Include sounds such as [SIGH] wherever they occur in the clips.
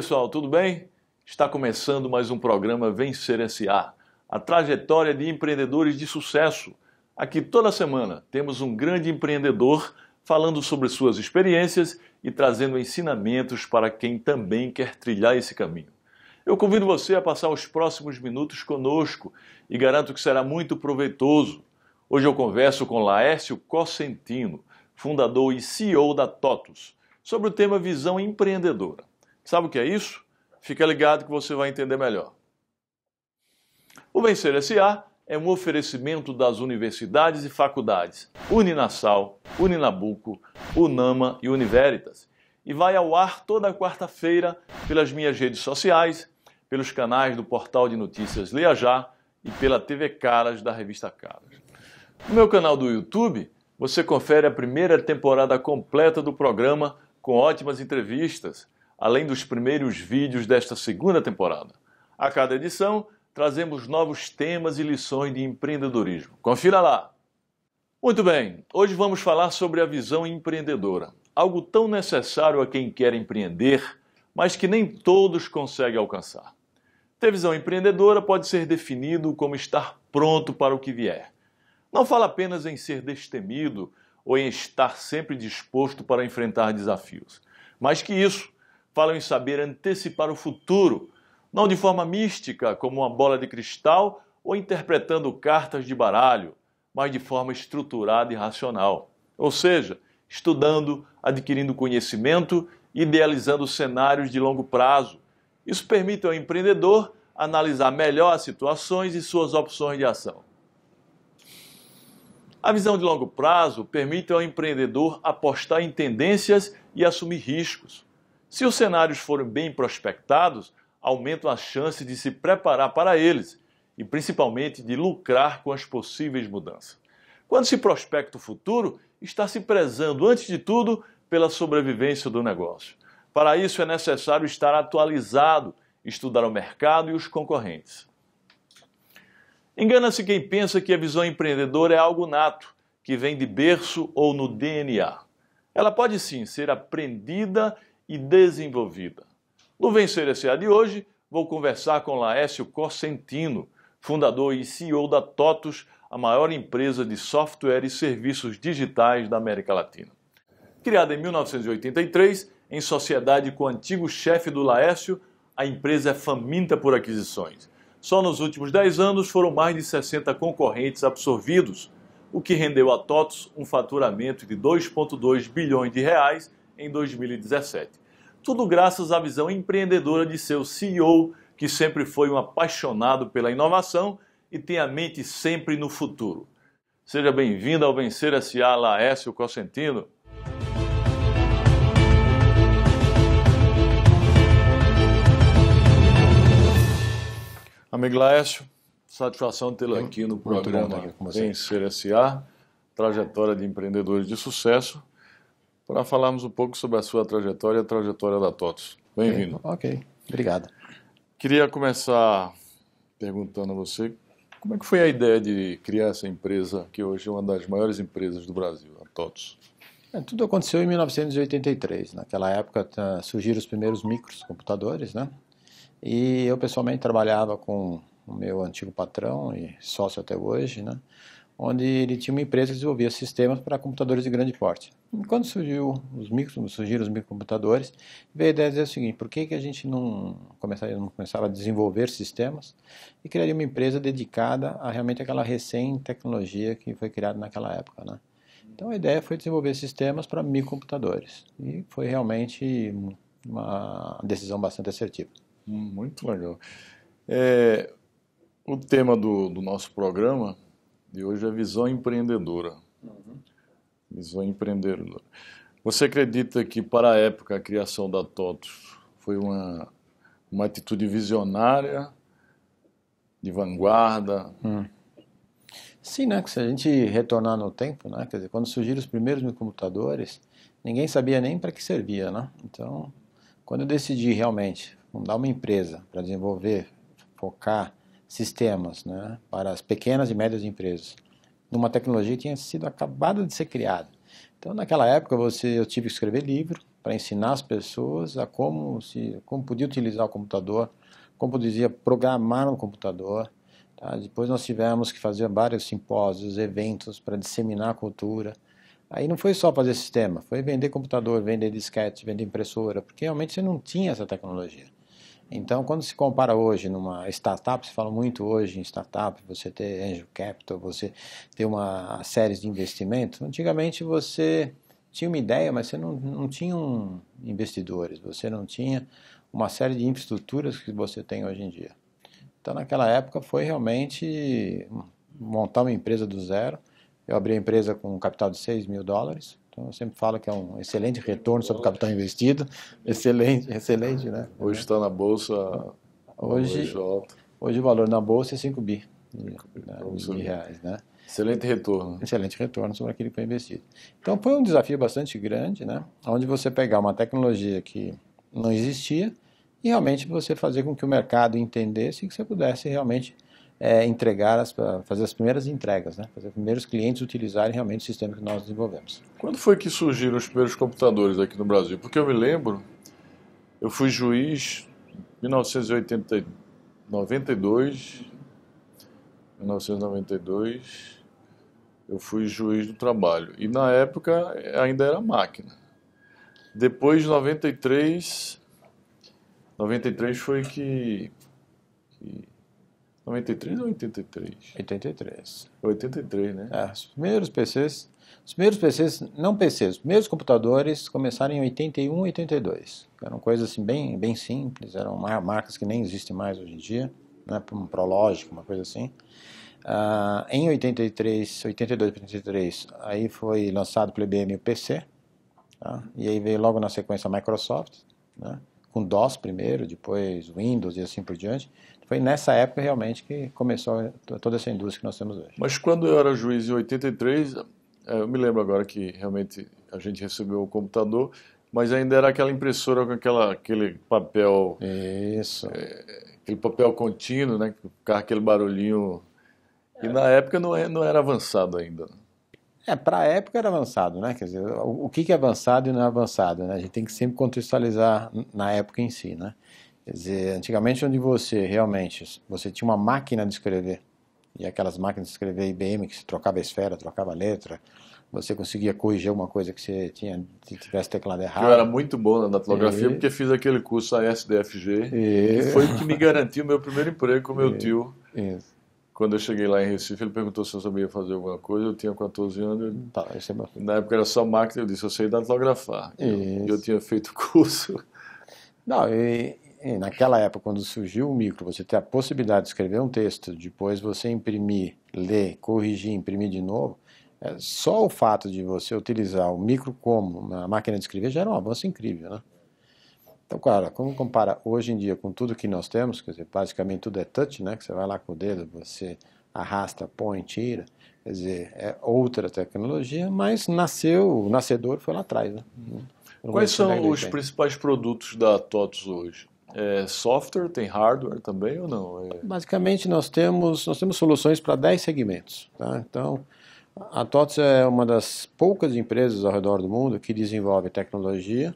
pessoal, tudo bem? Está começando mais um programa Vencer SA, a trajetória de empreendedores de sucesso. Aqui toda semana temos um grande empreendedor falando sobre suas experiências e trazendo ensinamentos para quem também quer trilhar esse caminho. Eu convido você a passar os próximos minutos conosco e garanto que será muito proveitoso. Hoje eu converso com Laércio Cosentino, fundador e CEO da TOTUS, sobre o tema Visão Empreendedora. Sabe o que é isso? Fica ligado que você vai entender melhor. O Vencer SA é um oferecimento das universidades e faculdades Uninasal, Uninabuco, Unama e Univeritas e vai ao ar toda quarta-feira pelas minhas redes sociais, pelos canais do portal de notícias Leia Já e pela TV Caras da revista Caras. No meu canal do YouTube, você confere a primeira temporada completa do programa com ótimas entrevistas além dos primeiros vídeos desta segunda temporada. A cada edição, trazemos novos temas e lições de empreendedorismo. Confira lá! Muito bem, hoje vamos falar sobre a visão empreendedora, algo tão necessário a quem quer empreender, mas que nem todos conseguem alcançar. Ter visão empreendedora pode ser definido como estar pronto para o que vier. Não fala apenas em ser destemido ou em estar sempre disposto para enfrentar desafios, mas que isso falam em saber antecipar o futuro, não de forma mística, como uma bola de cristal ou interpretando cartas de baralho, mas de forma estruturada e racional. Ou seja, estudando, adquirindo conhecimento, idealizando cenários de longo prazo. Isso permite ao empreendedor analisar melhor as situações e suas opções de ação. A visão de longo prazo permite ao empreendedor apostar em tendências e assumir riscos. Se os cenários forem bem prospectados, aumentam a chance de se preparar para eles e principalmente de lucrar com as possíveis mudanças. Quando se prospecta o futuro, está se prezando, antes de tudo, pela sobrevivência do negócio. Para isso é necessário estar atualizado, estudar o mercado e os concorrentes. Engana-se quem pensa que a visão empreendedora é algo nato, que vem de berço ou no DNA. Ela pode sim ser aprendida e desenvolvida. No Vencer S.A. de hoje, vou conversar com Laércio Cosentino, fundador e CEO da TOTUS, a maior empresa de software e serviços digitais da América Latina. Criada em 1983, em sociedade com o antigo chefe do Laércio, a empresa é faminta por aquisições. Só nos últimos 10 anos foram mais de 60 concorrentes absorvidos, o que rendeu a TOTUS um faturamento de 2,2 bilhões de reais em 2017. Tudo graças à visão empreendedora de seu CEO, que sempre foi um apaixonado pela inovação e tem a mente sempre no futuro. Seja bem-vindo ao Vencer S.A. Laércio Cosentino. Amigo Laércio, satisfação tê-lo aqui no programa Vencer S.A., trajetória de empreendedores de sucesso para falarmos um pouco sobre a sua trajetória e a trajetória da TOTOS. Bem-vindo. Okay. ok, obrigado. Queria começar perguntando a você como é que foi a ideia de criar essa empresa, que hoje é uma das maiores empresas do Brasil, a TOTOS? É, tudo aconteceu em 1983. Naquela época surgiram os primeiros microcomputadores, né? E eu pessoalmente trabalhava com o meu antigo patrão e sócio até hoje, né? onde ele tinha uma empresa que desenvolvia sistemas para computadores de grande porte. quando surgiu os micro, surgiram os microcomputadores, veio a ideia de dizer o seguinte: por que, que a gente não começava, não começava a desenvolver sistemas e criaria uma empresa dedicada a realmente aquela recém-tecnologia que foi criada naquela época, né? Então a ideia foi desenvolver sistemas para microcomputadores e foi realmente uma decisão bastante assertiva. Hum, muito legal. É, o tema do, do nosso programa de hoje é visão empreendedora. Uhum. Visão empreendedora. Você acredita que, para a época, a criação da TOTOS foi uma, uma atitude visionária, de vanguarda? Hum. Sim, né? se a gente retornar no tempo, né? Quer dizer, quando surgiram os primeiros computadores, ninguém sabia nem para que servia, né? Então, quando eu decidi realmente fundar uma empresa para desenvolver, focar sistemas né, para as pequenas e médias empresas, numa tecnologia que tinha sido acabada de ser criada. Então, naquela época, você, eu tive que escrever livro para ensinar as pessoas a como, se, como podia utilizar o computador, como podia programar um computador. Tá? Depois nós tivemos que fazer vários simpósios, eventos para disseminar a cultura. Aí não foi só fazer sistema, foi vender computador, vender disquete, vender impressora, porque realmente você não tinha essa tecnologia. Então, quando se compara hoje numa startup, se fala muito hoje em startup, você ter angel capital, você ter uma série de investimentos. Antigamente você tinha uma ideia, mas você não, não tinha um investidores, você não tinha uma série de infraestruturas que você tem hoje em dia. Então, naquela época foi realmente montar uma empresa do zero. Eu abri a empresa com um capital de 6 mil dólares, então, eu sempre falo que é um excelente retorno sobre o capital investido, excelente, excelente, né? Hoje está na bolsa. Hoje, hoje o valor na bolsa é 5 bi, 5 né, reais, né? Excelente retorno. Excelente retorno sobre aquilo que foi investido. Então foi um desafio bastante grande, né? Onde você pegar uma tecnologia que não existia e realmente você fazer com que o mercado entendesse e que você pudesse realmente é, entregar, as, fazer as primeiras entregas, né? fazer os primeiros clientes utilizarem realmente o sistema que nós desenvolvemos. Quando foi que surgiram os primeiros computadores aqui no Brasil? Porque eu me lembro, eu fui juiz em 1992, 1992, eu fui juiz do trabalho. E na época ainda era máquina. Depois de 93, 93 foi que, que 93 ou 83? 83. 83, né? É, os primeiros PCs, os primeiros PCs, não PCs, os primeiros computadores começaram em 81 82. Eram coisas assim bem, bem simples, eram marcas que nem existem mais hoje em dia, né, um Prologic, uma coisa assim. Uh, em 83, 82, 83, aí foi lançado pelo IBM o PC, tá? e aí veio logo na sequência a Microsoft, né? com DOS primeiro, depois Windows e assim por diante. Foi nessa época realmente que começou toda essa indústria que nós temos hoje. Mas quando eu era juiz em 83, é, eu me lembro agora que realmente a gente recebeu o computador, mas ainda era aquela impressora com aquela, aquele papel. Isso. É, aquele papel contínuo, né? com aquele barulhinho. E é. na época não, é, não era avançado ainda. É, para a época era avançado, né? Quer dizer, o, o que, que é avançado e não é avançado, né? A gente tem que sempre contextualizar na época em si, né? Quer dizer, antigamente onde você realmente, você tinha uma máquina de escrever, e aquelas máquinas de escrever IBM que se trocava esfera, trocava letra, você conseguia corrigir uma coisa que você tinha, tivesse teclado errado. Eu era muito bom na datilografia e... porque fiz aquele curso ASDFG, e... que foi o que me garantiu o meu primeiro emprego com meu e... tio. Isso quando eu cheguei lá em Recife, ele perguntou se eu sabia fazer alguma coisa. Eu tinha 14 anos. Tá, é Na época era só máquina, eu disse, eu sei datilografar. Isso. Eu, eu tinha feito curso. Não, e, é, naquela época, quando surgiu o micro, você ter a possibilidade de escrever um texto, depois você imprimir, ler, corrigir, imprimir de novo, é, só o fato de você utilizar o micro como uma máquina de escrever já era um avanço incrível, né? Então, cara, como compara hoje em dia com tudo que nós temos, quer dizer, basicamente tudo é touch, né? Que você vai lá com o dedo, você arrasta, põe, tira, quer dizer, é outra tecnologia, mas nasceu, o nascedor foi lá atrás, né? Uhum. Quais são os principais produtos da Totus hoje? É software, tem hardware também ou não? É... Basicamente nós temos, nós temos soluções para 10 segmentos. Tá? Então a TOTS é uma das poucas empresas ao redor do mundo que desenvolve tecnologia,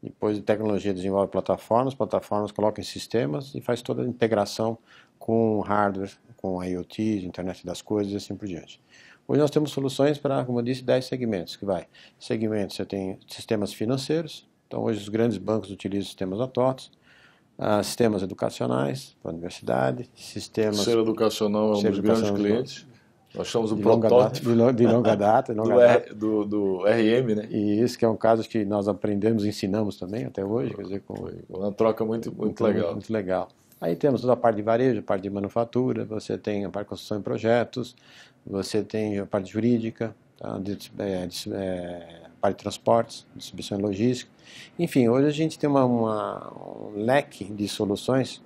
depois de tecnologia desenvolve plataformas, plataformas colocam em sistemas e faz toda a integração com hardware, com IoT, internet das coisas e assim por diante. Hoje nós temos soluções para, como eu disse, 10 segmentos, que vai. Segmentos, você tem sistemas financeiros, então hoje os grandes bancos utilizam sistemas da TOTS, uh, sistemas educacionais para a universidade, sistemas... O ser educacional é um dos grandes clientes. Nós chamamos o de protótipo. Longa, de, longa data. De [LAUGHS] longa do, data. R, do, do, RM, né? E isso que é um caso que nós aprendemos ensinamos também até hoje. Quer dizer, com, Foi uma troca muito, muito, muito legal. Muito legal. Aí temos toda a parte de varejo, a parte de manufatura, você tem a parte de construção e projetos, você tem a parte jurídica, tá? de, é, de, é, parte de transportes, distribuição e logística. Enfim, hoje a gente tem uma, uma, um leque de soluções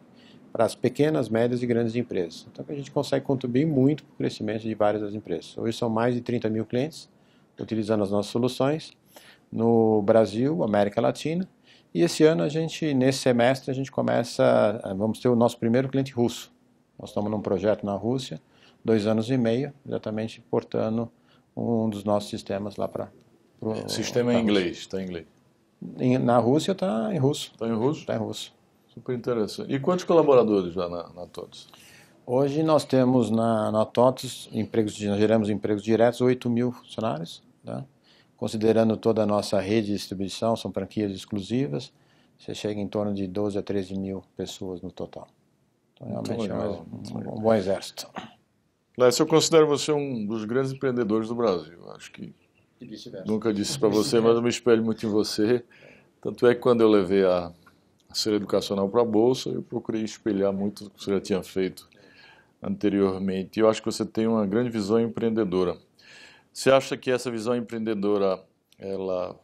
para as pequenas, médias e grandes empresas. Então a gente consegue contribuir muito para o crescimento de várias das empresas. Hoje são mais de 30 mil clientes utilizando as nossas soluções no Brasil, América Latina. E esse ano a gente, nesse semestre, a gente começa, eh, vamos ter o nosso primeiro cliente russo. Nós estamos num projeto na Rússia, dois anos e meio, exatamente portando um dos nossos sistemas lá para Pro, Sistema é tá em inglês, está em inglês. na Rússia está em russo. Está em russo? Está em russo. Super interessante. E quantos colaboradores lá na, na TOTS? Hoje nós temos na, na TOTS, empregos, nós geramos empregos diretos, 8 mil funcionários, né? considerando toda a nossa rede de distribuição, são franquias exclusivas, você chega em torno de 12 a 13 mil pessoas no total. Então, realmente é um, um bom exército. Lécio, eu considero você um dos grandes empreendedores do Brasil. Acho que vice-versa. Nunca disse para você, mas eu me espelho muito em você. Tanto é que quando eu levei a, a série educacional para a Bolsa, eu procurei espelhar muito o que você já tinha feito anteriormente. E eu acho que você tem uma grande visão empreendedora. Você acha que essa visão empreendedora ela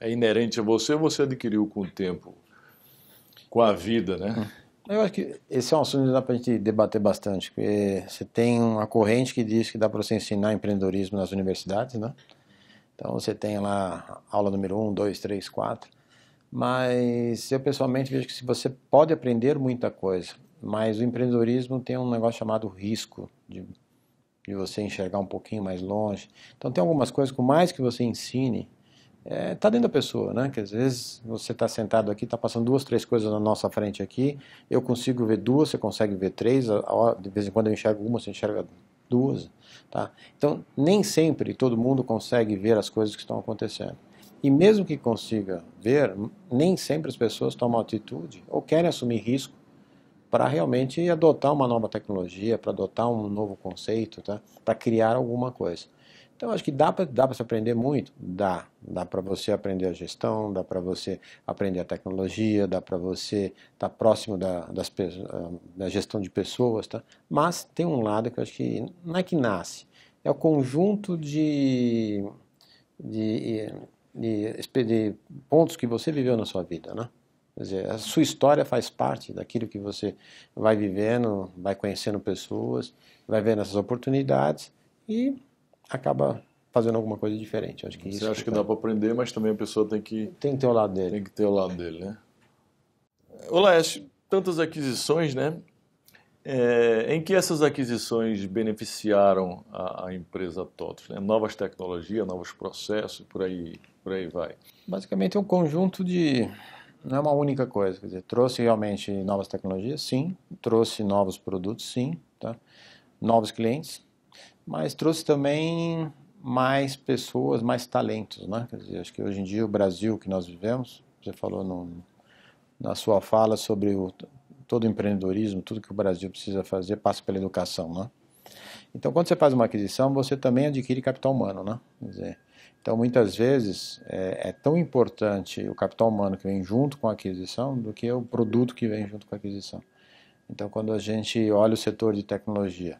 é inerente a você ou você adquiriu com o tempo, com a vida, né? Eu acho que esse é um assunto que dá para a gente debater bastante, porque você tem uma corrente que diz que dá para você ensinar empreendedorismo nas universidades, né? Então você tem lá aula número 1, 2, 3, 4. Mas eu pessoalmente vejo que você pode aprender muita coisa, mas o empreendedorismo tem um negócio chamado risco de, de você enxergar um pouquinho mais longe. Então tem algumas coisas, por mais que você ensine, está é, tá dentro da pessoa, né? Que às vezes você está sentado aqui, está passando duas, três coisas na nossa frente aqui. Eu consigo ver duas, você consegue ver três. de vez em quando eu enxergo uma, você enxerga duas. Tá? Então, nem sempre todo mundo consegue ver as coisas que estão acontecendo. E mesmo que consiga ver, nem sempre as pessoas tomam atitude ou querem assumir risco para realmente adotar uma nova tecnologia, para adotar um novo conceito, tá? para criar alguma coisa. Então, acho que dá para dá se aprender muito? Dá. Dá para você aprender a gestão, dá para você aprender a tecnologia, dá para você estar tá próximo da, das, ah, da gestão de pessoas, tá? Mas tem um lado que eu acho que não é que nasce, é o conjunto de, de, de, de pontos que você viveu na sua vida, né? Quer dizer, a sua história faz parte daquilo que você vai vivendo, vai conhecendo pessoas, vai vendo essas oportunidades e acaba fazendo alguma coisa diferente. Acho que Você acha que, dá tá. para aprender, mas também a pessoa tem que... Tem que ter o lado dele. Tem que ter o lado dele, né? Olá, tantas aquisições, né? É, em que essas aquisições beneficiaram a, a empresa TOTOS? Né? Novas tecnologias, novos processos, por aí, por aí vai. Basicamente é um conjunto de... Não é uma única coisa, quer dizer, trouxe realmente novas tecnologias, sim. Trouxe novos produtos, sim. Tá? Novos clientes, mas trouxe também mais pessoas, mais talentos, né? Quer dizer, acho que hoje em dia o Brasil que nós vivemos, você falou no, na sua fala sobre o, todo o empreendedorismo, tudo que o Brasil precisa fazer passa pela educação, né? Então, quando você faz uma aquisição, você também adquire capital humano, né? Quer dizer, então, muitas vezes, é, é, tão importante o capital humano que vem junto com a aquisição do que o produto que vem junto com a aquisição. Então, quando a gente olha o setor de tecnologia,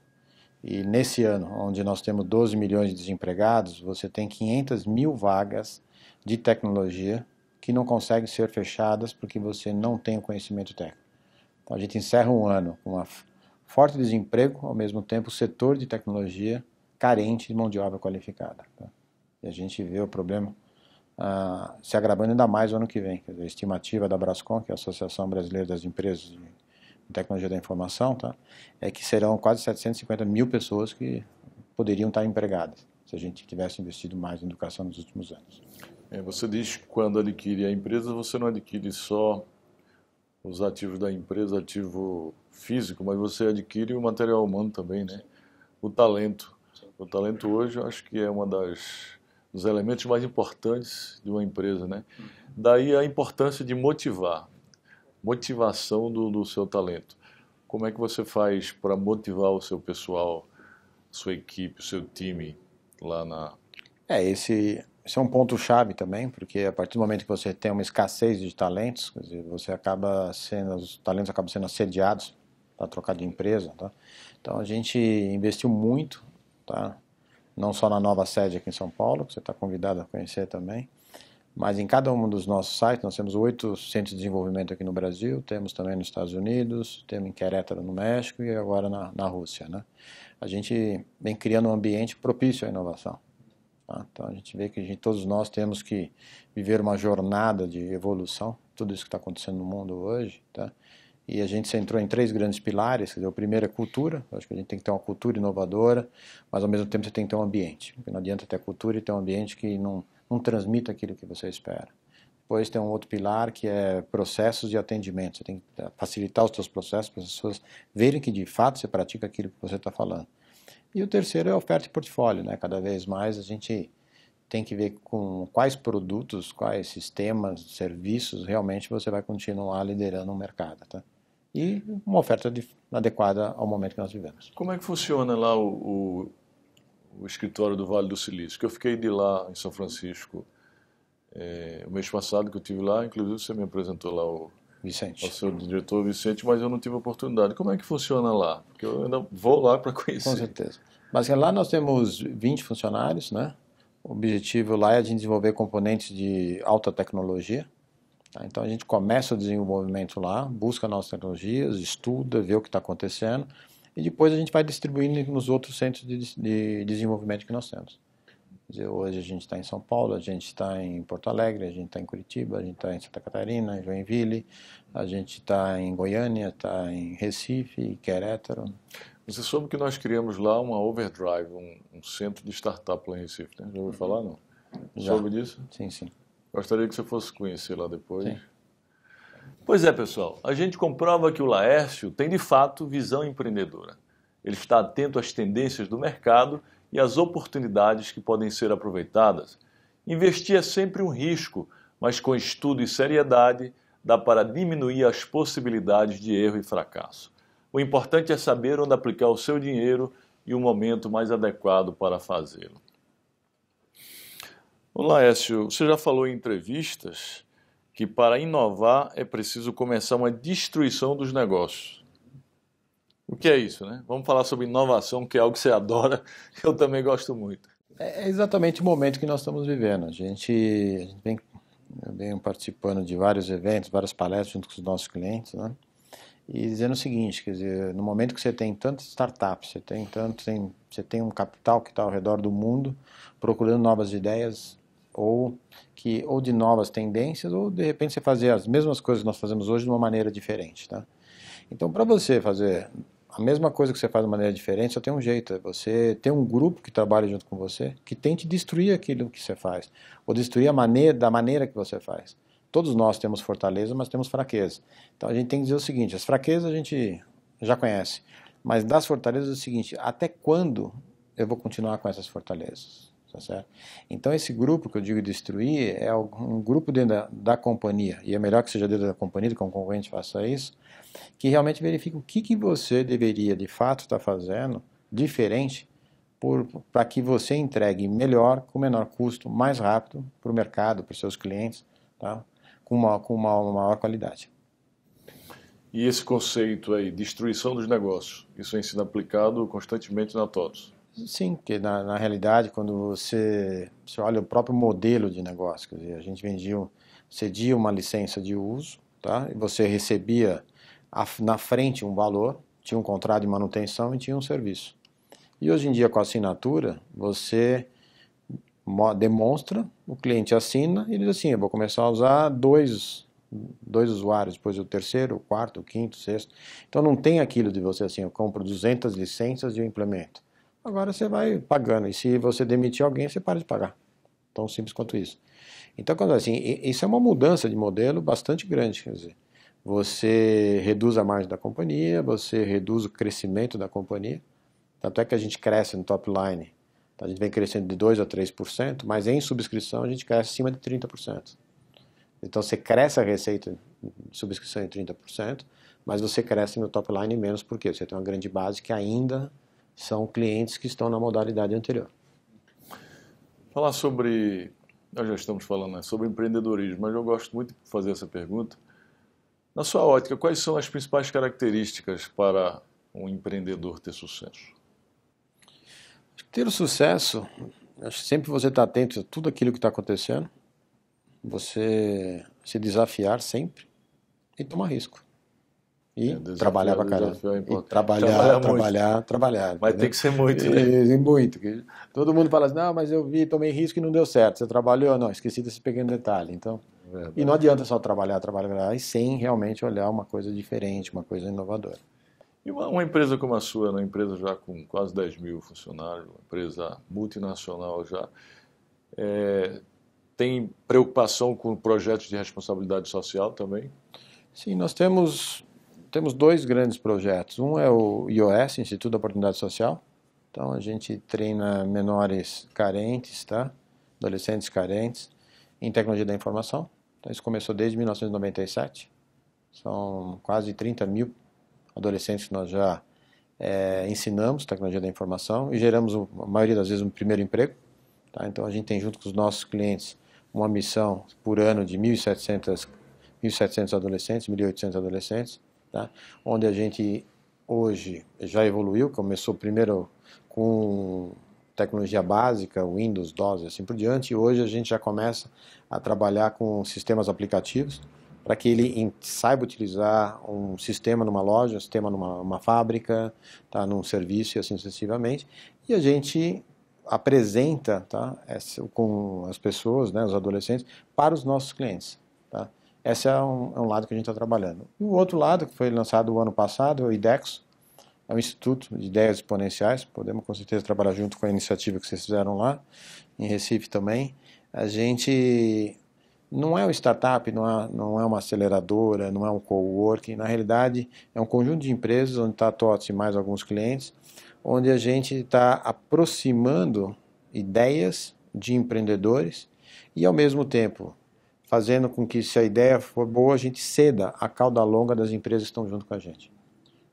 e nesse ano, onde nós temos 12 milhões de desempregados, você tem 500 mil vagas de tecnologia que não conseguem ser fechadas porque você não tem o conhecimento técnico. Então a gente encerra um ano com uma forte desemprego, ao mesmo tempo o setor de tecnologia carente de mão de obra qualificada. Tá? E a gente vê o problema ah, se agravando ainda mais no ano que vem. Dizer, a estimativa da Brascom, que é a Associação Brasileira das Empresas de tecnologia da informação, tá? é que serão quase 750 mil pessoas que poderiam estar empregadas, se a gente tivesse investido mais em educação nos últimos anos. É, você diz que quando adquire a empresa, você não adquire só os ativos da empresa, ativo físico, mas você adquire o material humano também, né? O talento. O talento hoje eu acho que é uma das dos elementos mais importantes de uma empresa, né? Daí a importância de motivar motivação do, do seu talento. Como é que você faz para motivar o seu pessoal, sua equipe, o seu time lá na. É, esse, esse é um ponto-chave também, porque a partir do momento que você tem uma escassez de talentos, você acaba sendo, os talentos acabam sendo assediados para trocar de empresa. Tá? Então a gente investiu muito, tá? não só na nova sede aqui em São Paulo, que você está convidado a conhecer também, mas em cada um dos nossos sites, nós temos oito centros de desenvolvimento aqui no Brasil, temos também nos Estados Unidos, temos em Querétaro no México e agora na, na Rússia. Né? A gente vem criando um ambiente propício à inovação. Tá? Então a gente vê que gente, todos nós temos que viver uma jornada de evolução, tudo isso que está acontecendo no mundo hoje. Tá? E a gente centrou em três grandes pilares. Dizer, o primeiro é cultura, acho que a gente tem que ter uma cultura inovadora, mas ao mesmo tempo você tem que ter um ambiente. Porque não adianta ter cultura e ter um ambiente que não não transmita aquilo que você espera. Depois tem um outro pilar que é processos de atendimento. Você tem que eh, facilitar os seus processos para as pessoas verem que de fato você pratica aquilo que você está falando. E o terceiro é oferta e portfólio. Né? Cada vez mais a gente tem que ver com quais produtos, quais sistemas, serviços realmente você vai continuar liderando o mercado. Tá? E uma oferta de, adequada ao momento que nós vivemos. Como é que funciona lá o, o o escritório do Vale do Silício, que eu fiquei de lá em São Francisco é, o mês passado que eu tive lá, inclusive você me apresentou lá o Vicente. o seu diretor Vicente, mas eu não tive oportunidade. Como é que funciona lá? Porque eu ainda vou lá para [LAUGHS] conhecer. Com certeza. Mas é, lá nós temos 20 funcionários, né? O objetivo lá é a gente desenvolver componentes de alta tecnologia. Tá? Então a gente começa o desenvolvimento lá, busca novas tecnologias, estuda, vê o que está acontecendo e depois a gente vai distribuindo nos outros centros de, de desenvolvimento que nós temos. Dizer, hoje a gente está em São Paulo, a gente está em Porto Alegre, a gente está em Curitiba, a gente está em Santa Catarina, em Joinville, a gente está em Goiânia, está em Recife, Querétaro. É você soube que nós criamos lá uma Overdrive, um, um centro de startup lá em Recife, né? Já ouviu uhum. falar, não? Já. Soube disso? Sim, sim. Gostaria que você fosse conhecer lá depois. Sim. Pois é, pessoal, a gente comprova que o Laércio tem de fato visão empreendedora. Ele está atento às tendências do mercado e às oportunidades que podem ser aproveitadas. Investir é sempre um risco, mas com estudo e seriedade dá para diminuir as possibilidades de erro e fracasso. O importante é saber onde aplicar o seu dinheiro e o momento mais adequado para fazê-lo. Olá, Écio, você já falou em entrevistas que para inovar é preciso começar uma destruição dos negócios. O que é isso, né? Vamos falar sobre inovação, que é algo que você adora, que [LAUGHS] eu também gosto muito. É, é exatamente o momento que nós estamos vivendo. A gente vem, vem participando de vários eventos, várias palestras junto com os nossos clientes, né? E dizendo o seguinte, quer dizer, no momento que você tem tantas startups, você tem tanto, tem, você tem um capital que está ao redor do mundo procurando novas ideias, ou que ou de novas tendências ou de repente você fazer as mesmas coisas que nós fazemos hoje de uma maneira diferente, tá? Então, para você fazer a mesma coisa que você faz de maneira diferente, só tem um jeito, é você ter um grupo que trabalha junto com você, que tente destruir aquilo que você faz, ou destruir a maneira da maneira que você faz. Todos nós temos fortaleza, mas temos fraqueza. Então a gente tem que dizer o seguinte, as fraquezas a gente já conhece, mas das fortalezas é o seguinte, até quando eu vou continuar com essas fortalezas? Tá certo? Então, esse grupo que eu digo destruir é um grupo dentro da, da companhia, e é melhor que seja dentro da companhia, que um concorrente faça isso, que realmente verifique o que, que você deveria de fato estar tá fazendo diferente para que você entregue melhor, com menor custo, mais rápido para o mercado, para os seus clientes, tá? com, uma, com uma, uma maior qualidade. E esse conceito aí, destruição dos negócios, isso é sido aplicado constantemente na TOTOS? Sim, porque na, na realidade, quando você, você olha o próprio modelo de negócio, quer dizer, a gente vendia, cedia uma licença de uso, tá? e você recebia a, na frente um valor, tinha um contrato de manutenção e tinha um serviço. E hoje em dia, com a assinatura, você demonstra, o cliente assina e diz assim: eu vou começar a usar dois, dois usuários, depois o terceiro, o quarto, o quinto, o sexto. Então não tem aquilo de você assim: eu compro 200 licenças e eu implemento. Agora você vai pagando. E se você demitir alguém, você para de pagar. Tão simples quanto isso. Então, quando assim, isso é uma mudança de modelo bastante grande. Quer dizer, você reduz a margem da companhia, você reduz o crescimento da companhia. Tanto é que a gente cresce no top line. Então, a gente vem crescendo de 2% a 3%, mas em subscrição a gente cresce acima de 30%. Então você cresce a receita de subscrição em 30%, mas você cresce no top line menos porque você tem uma grande base que ainda são clientes que estão na modalidade anterior. Falar sobre, nós já estamos falando né, sobre empreendedorismo, mas eu gosto muito de fazer essa pergunta. Na sua ótica, quais são as principais características para um empreendedor ter sucesso? Ter o sucesso, sempre você está atento a tudo aquilo que está acontecendo, você se desafiar sempre e tomar risco. E é, trabalhar pra caralho. E trabalhar, trabalhar, trabalhar, trabalhar, Mas entendeu? tem que ser muito, né? E, muito. Todo mundo fala assim, não, mas eu vi, tomei risco e não deu certo. Você trabalhou? Não, esqueci desse pequeno detalhe. Então, Verdade. e não adianta só trabalhar, trabalhar, trabalhar, e sem realmente olhar uma coisa diferente, uma coisa inovadora. E uma, uma, empresa como a sua, né? uma empresa já com quase 10 mil funcionários, uma empresa multinacional já, é, tem preocupação com projetos de responsabilidade social também? Sim, nós temos temos dois grandes projetos. Um é o IOS, Instituto da Oportunidade Social. Então a gente treina menores carentes, tá? Adolescentes carentes em tecnologia da informação. Então isso começou desde 1997. São quase 30 mil adolescentes que nós já é, ensinamos tecnologia da informação e geramos, a maioria das vezes, um primeiro emprego. Tá? Então, a gente tem, junto com os nossos clientes, uma missão por ano de 1.700 adolescentes, 1.800 adolescentes, Tá? Onde a gente hoje já evoluiu, começou primeiro com tecnologia básica, Windows, DOS e assim por diante, e hoje a gente já começa a trabalhar com sistemas aplicativos para que ele saiba utilizar um sistema numa loja, um sistema numa fábrica, tá, num serviço e assim sucessivamente. E a gente apresenta tá, essa, com as pessoas, né, os adolescentes, para os nossos clientes. Esse é um, é um lado que a gente está trabalhando. E o outro lado, que foi lançado o ano passado, é o IDEX, é um Instituto de Ideias Exponenciais. Podemos, com certeza, trabalhar junto com a iniciativa que vocês fizeram lá, em Recife também. A gente não é um startup, não é, não é uma aceleradora, não é um coworking. Na realidade, é um conjunto de empresas onde está a TOTS e mais alguns clientes, onde a gente está aproximando ideias de empreendedores e, ao mesmo tempo, fazendo com que, se a ideia for boa, a gente ceda a cauda longa das empresas que estão junto com a gente.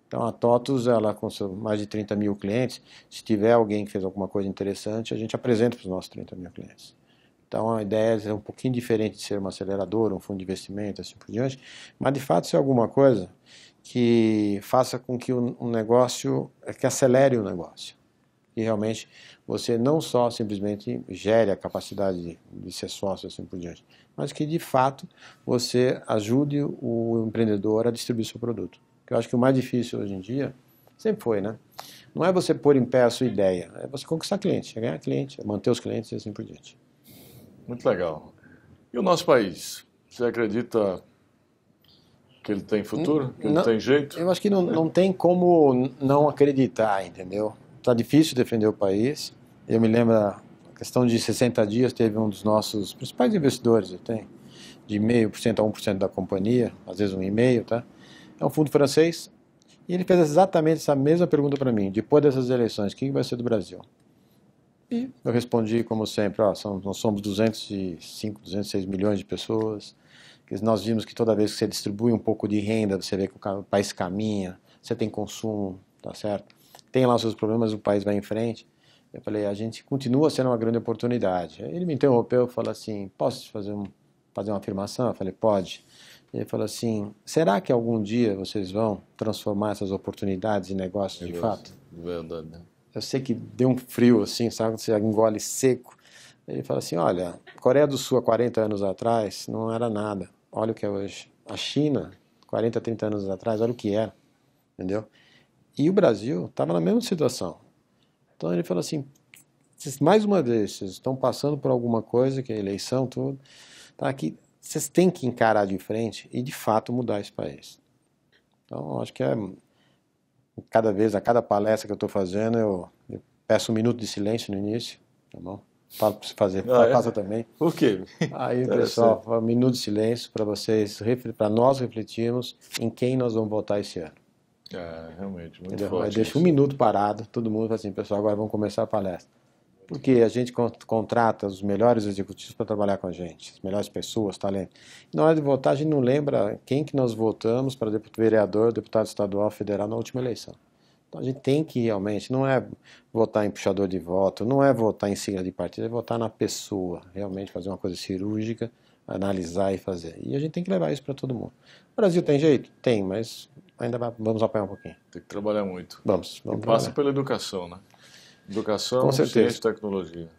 Então, a TOTUS, ela com mais de 30 mil clientes, se tiver alguém que fez alguma coisa interessante, a gente apresenta para os nossos 30 mil clientes. Então, a ideia é um pouquinho diferente de ser uma aceleradora, um fundo de investimento, assim por diante, mas de fato, se é alguma coisa que faça com que o um negócio, que acelere o negócio. E realmente você não só simplesmente gere a capacidade de, ser sócio assim por diante, mas que de fato você ajude o empreendedor a distribuir seu produto. Que eu acho que o mais difícil hoje em dia sempre foi, né? Não é você pôr em pé a sua ideia, é você conquistar cliente, é ganhar cliente, é manter os clientes e assim por diante. Muito legal. E o nosso país? Você acredita que ele tem futuro? Que não, ele tem jeito? Eu acho que não, não tem como não acreditar, entendeu? Está difícil defender o país. Eu me lembro, a questão de 60 dias, teve um dos nossos principais investidores, eu tenho, de 0,5% a 1% da companhia, às vezes 1,5%, tá? É um fundo francês, e ele fez exatamente essa mesma pergunta para mim, depois dessas eleições, quem vai ser do Brasil? E eu respondi, como sempre, ó, são, nós somos 205, 206 milhões de pessoas, nós vimos que toda vez que você distribui um pouco de renda, você vê que o país caminha, você tem consumo, tá certo? Tem lá os seus problemas, o país vai em frente. Eu falei, a gente continua sendo uma grande oportunidade. Ele me interrompeu e falou assim, posso fazer, um, fazer uma afirmação? Eu falei, pode. Ele falou assim, será que algum dia vocês vão transformar essas oportunidades em negócios de fato? Verdade. Né? Eu sei que deu um frio assim, sabe? Você engole seco. Ele fala assim, olha, Coreia do Sul há 40 anos atrás não era nada. Olha o que é hoje. A China, 40, 30 anos atrás, olha o que era. Entendeu? E o Brasil estava na mesma situação. Então ele falou assim: mais uma vez, vocês estão passando por alguma coisa, que é eleição, tudo, tá aqui, vocês têm que encarar de frente e de fato mudar esse país. Então, acho que é. Cada vez, a cada palestra que eu estou fazendo, eu, eu, peço um minuto de silêncio no início, tá bom? Falo para você fazer, ah, é? faça é? também. Por quê? Aí, pessoal, um minuto de silêncio para vocês, para nós refletirmos em quem nós vamos votar esse ano. É, realmente, muito forte. Deixa um minuto parado, todo mundo fala assim, pessoal, agora vamos começar a palestra. Porque a gente contrata os melhores executivos para trabalhar com a gente, as melhores pessoas, talento. na hora de votar, a gente não lembra quem que nós votamos para deputado vereador, deputado estadual, federal na última eleição. Então a gente tem que realmente, não é votar em puxador de voto, não é votar em sigla de partido, é votar na pessoa, realmente fazer uma coisa cirúrgica analisar e fazer. E a gente tem que levar isso para todo mundo. O Brasil tem jeito? Tem, mas ainda vamos apanhar um pouquinho. Tem que trabalhar muito. Vamos. vamos passa trabalhar. pela educação, né? Educação, Com certeza. ciência e tecnologia.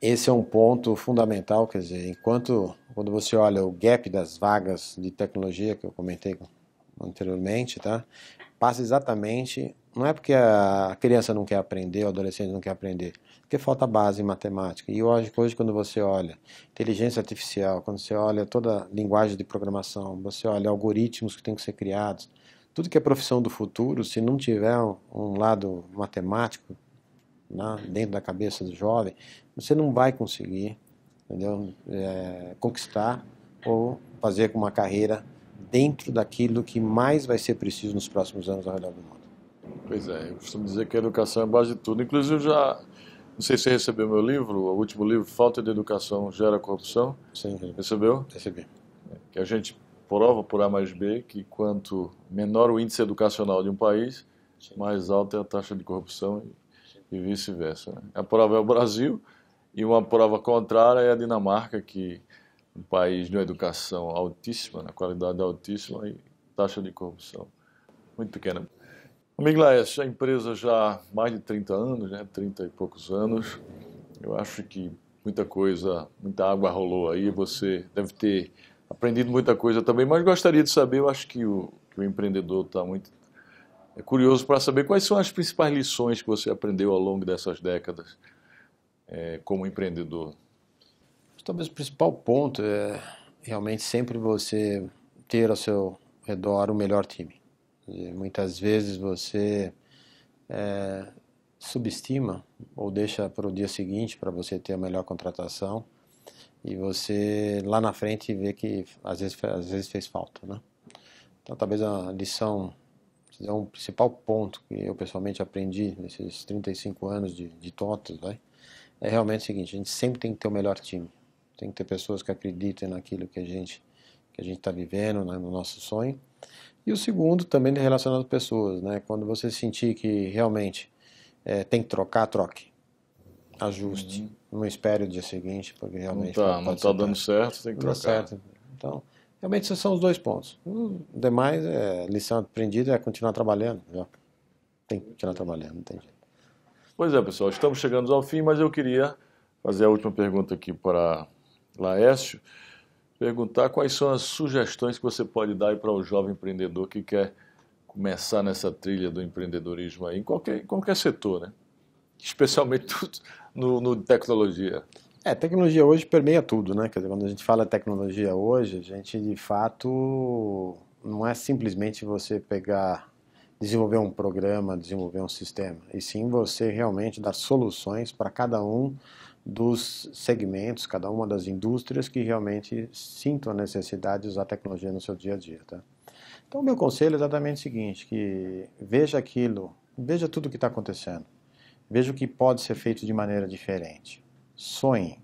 Esse é um ponto fundamental, quer dizer, enquanto quando você olha o gap das vagas de tecnologia que eu comentei anteriormente, tá? Passa exatamente, não é porque a criança não quer aprender, o adolescente não quer aprender, porque falta base em matemática. E hoje, hoje, quando você olha inteligência artificial, quando você olha toda linguagem de programação, você olha algoritmos que têm que ser criados, tudo que é profissão do futuro, se não tiver um lado matemático né, dentro da cabeça do jovem, você não vai conseguir entendeu? É, conquistar ou fazer uma carreira dentro daquilo que mais vai ser preciso nos próximos anos ao redor do mundo. Pois é, eu costumo dizer que a educação é a base de tudo. Inclusive, eu já, não sei se você recebeu meu livro, o último livro, Falta de Educação Gera Corrupção. Sim, Recebeu? Recebi. Que a gente prova por A mais B que quanto menor o índice educacional de um país, sim. mais alta é a taxa de corrupção e, e vice-versa. Né? A prova é o Brasil e uma prova contrária é a Dinamarca, que um país de uma educação altíssima, na né, qualidade altíssima e taxa de corrupção muito pequena. Amigo Miglaes, a empresa já há mais de 30 anos, né, 30 e poucos anos, eu acho que muita coisa, muita água rolou aí, você deve ter aprendido muita coisa também, mas gostaria de saber, eu acho que o, que o empreendedor está muito é curioso para saber quais são as principais lições que você aprendeu ao longo dessas décadas é, como empreendedor. Talvez o principal ponto é realmente sempre você ter ao seu redor o melhor time. E muitas vezes você é, subestima ou deixa para o dia seguinte para você ter a melhor contratação e você lá na frente vê que às vezes, às vezes fez falta, né? Então talvez a lição, é um principal ponto que eu pessoalmente aprendi nesses 35 anos de, de TOTOS, vai, é realmente o seguinte, a gente sempre tem que ter o melhor time, tem que ter pessoas que acreditem naquilo que a gente que a gente está vivendo, né, no nosso sonho, e o segundo também é relacionado às pessoas, né? Quando você sentir que realmente é, tem que trocar, troque. Ajuste. Uhum. Não espere o dia seguinte, porque realmente. Não está não tá dando certo, tem que trocar. Certo. Então, realmente, esses são os dois pontos. O demais, é, lição aprendida é continuar trabalhando. Já. Tem que continuar trabalhando, não tem Pois é, pessoal, estamos chegando ao fim, mas eu queria fazer a última pergunta aqui para Laércio perguntar quais são as sugestões que você pode dar para o jovem empreendedor que quer começar nessa trilha do empreendedorismo aí, em qualquer, em qualquer setor, né? especialmente [LAUGHS] no, no tecnologia. É, tecnologia hoje permeia tudo, né? Quer dizer, quando a gente fala tecnologia hoje, a gente de fato não é simplesmente você pegar, desenvolver um programa, desenvolver um sistema, e sim você realmente dar soluções para cada um dos segmentos, cada uma das indústrias que realmente sintam a necessidade de usar tecnologia no seu dia a dia. Tá? Então, meu conselho é exatamente o seguinte, que veja aquilo, veja tudo o que está acontecendo, veja o que pode ser feito de maneira diferente, sonhe,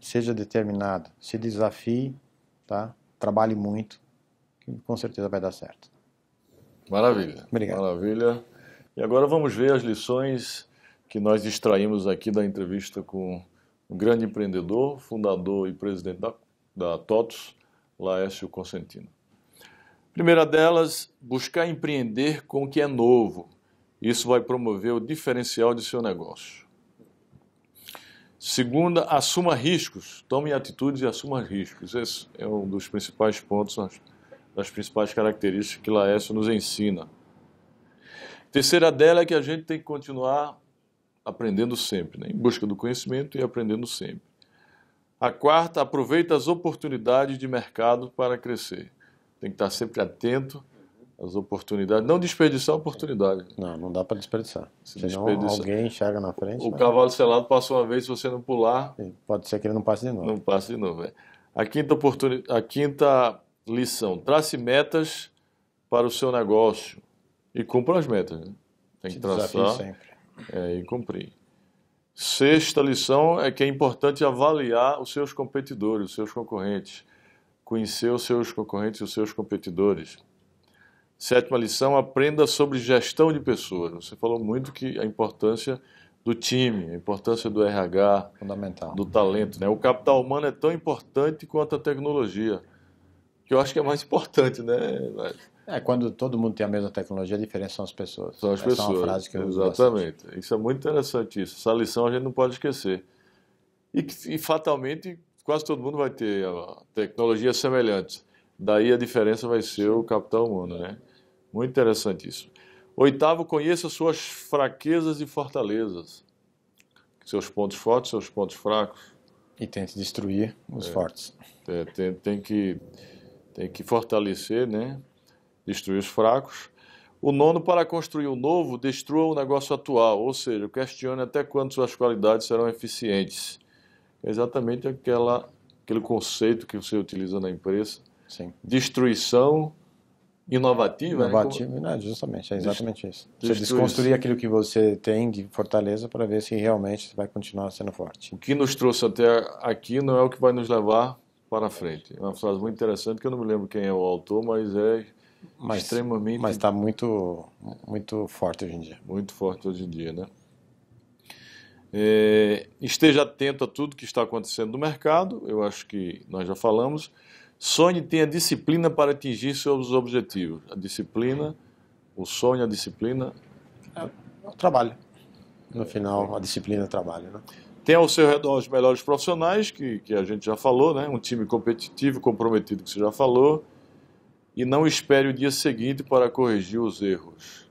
seja determinado, se desafie, tá? trabalhe muito, que com certeza vai dar certo. Maravilha. Obrigado. Maravilha. E agora vamos ver as lições que nós extraímos aqui da entrevista com um grande empreendedor, fundador e presidente da, da TOTOS, Laércio Consentino. Primeira delas, buscar empreender com o que é novo. Isso vai promover o diferencial de seu negócio. Segunda, assuma riscos. Tome atitudes e assuma riscos. Esse é um dos principais pontos, das principais características que Laércio nos ensina. Terceira dela é que a gente tem que continuar aprendendo sempre, né? em busca do conhecimento e aprendendo sempre. A quarta, aproveita as oportunidades de mercado para crescer. Tem que estar sempre atento às oportunidades. Não desperdiçar a oportunidade. Não, não dá para desperdiçar. Se Senão desperdiçar. alguém enxerga na frente. O né? cavalo selado passa uma vez, se você não pular. Pode ser que ele não passe de novo. Não passe de novo. É. A, quinta oportuni... a quinta lição: trace metas para o seu negócio. E cumpra as metas. Né? Tem que Te traçar. Sempre. É, e cumpri. Sexta lição é que é importante avaliar os seus competidores, os seus concorrentes. Conhecer os seus concorrentes e os seus competidores. Sétima lição, aprenda sobre gestão de pessoas. Você falou muito que a importância do time, a importância do RH, fundamental, do talento, né? O capital humano é tão importante quanto a tecnologia, que eu acho que é mais importante, né? É, quando todo mundo tem a mesma tecnologia, a diferença são as pessoas. São as Essa é pessoas. É uma frase que eu Exatamente. Bastante. Isso é muito interessante isso. Essa lição a gente não pode esquecer. E, e fatalmente quase todo mundo vai ter tecnologias semelhantes. Daí a diferença vai ser o capital humano, né? Muito interessante isso. Oitavo, conheça suas fraquezas e fortalezas. Seus pontos fortes, seus pontos fracos. E tente destruir os é, fortes. É, tem, tem, que, tem que fortalecer, né? destruir os fracos. O nono, para construir o novo, destrua o negócio atual, ou seja, questione até quando suas qualidades serão eficientes. É exatamente aquela, aquele conceito que você utiliza na empresa. Sim. Destruição inovativa. Né? Inovativa, né? justamente, é exatamente isso. Você desconstruir aquilo que você tem de fortaleza para ver se realmente vai continuar sendo forte. O que nos trouxe até aqui não é o que vai nos levar para frente. É uma frase muito interessante que eu não me lembro quem é o autor, mas é mas, extremamente. Mas está muito, muito forte hoje em dia. Muito forte hoje em dia, né? É, esteja atento a tudo que está acontecendo no mercado, eu acho que nós já falamos. Sonhe tenha disciplina para atingir seus objetivos. A disciplina, o sonho, a disciplina. É, é o trabalho. No final, a disciplina trabalha, trabalho. Né? Tem ao seu redor os melhores profissionais, que, que a gente já falou, né? um time competitivo, comprometido, que você já falou e não espere o dia seguinte para corrigir os erros.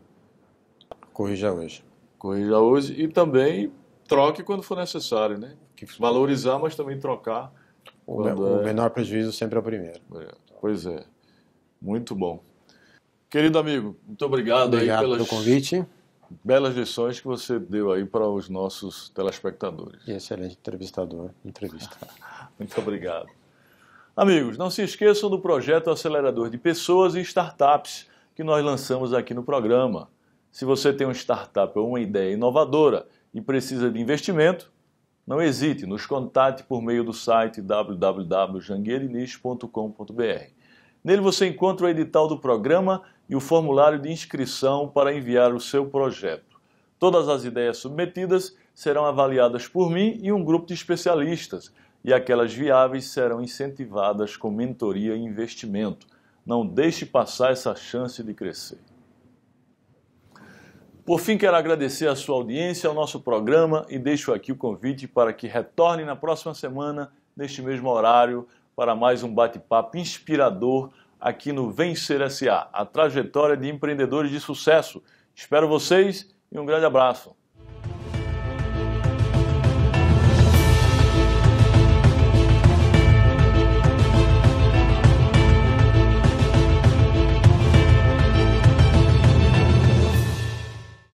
Corrija hoje. Corrija hoje e também troque quando for necessário, né? Valorizar, mas também trocar. O, me, o é... menor prejuízo sempre é o primeiro. É, pois é. Muito bom. Querido amigo, muito obrigado, obrigado aí pelas... pelo convite. Belas lições que você deu aí para os nossos telespectadores. E excelente entrevistador, entrevista. [LAUGHS] muito obrigado. Amigos, não se esqueçam do projeto Acelerador de Pessoas e Startups que nós lançamos aqui no programa. Se você tem uma startup ou uma ideia inovadora e precisa de investimento, não hesite, nos contate por meio do site www.jangueirinich.com.br. Nele você encontra o edital do programa e o formulário de inscrição para enviar o seu projeto. Todas as ideias submetidas serão avaliadas por mim e um grupo de especialistas e aquelas viáveis serão incentivadas com mentoria e investimento. Não deixe passar essa chance de crescer. Por fim, quero agradecer a sua audiência, ao nosso programa e deixo aqui o convite para que retorne na próxima semana, neste mesmo horário, para mais um bate-papo inspirador aqui no Vencer SA, a trajetória de empreendedores de sucesso. Espero vocês e um grande abraço.